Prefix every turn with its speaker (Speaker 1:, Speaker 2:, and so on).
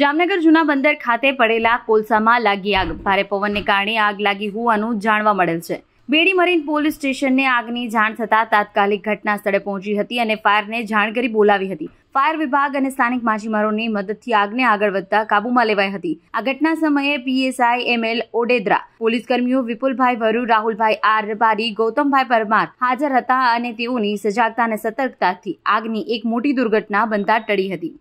Speaker 1: જામનગર જૂના બંદર ખાતે પડેલા કોલસામાં લાગી આગ ભારે પવનને કારણે આગ લાગી હોવાનું જાણવા મળેલ છે બેડી મરીન પોલીસ સ્ટેશનને આગની જાણ થતાં તાત્કાલિક ઘટના સ્થળે પહોંચી હતી અને ફાયરને જાણ કરી બોલાવી હતી ફાયર વિભાગ અને સ્થાનિક માછીમારોની મદદથી આગને આગળ વધતા કાબૂમાં લેવાઈ હતી આ ઘટના સમયે પીએસઆઈ એમએલ ઓડેદરા પોલીસ કર્મીઓ વિપુલભાઈ વરુ રાહુલભાઈ આર રબારી ગૌતમભાઈ પરમાર હાજર હતા અને તેઓની સજાગતા અને સતર્કતાથી આગની એક મોટી દુર્ઘટના બનતા ટળી હતી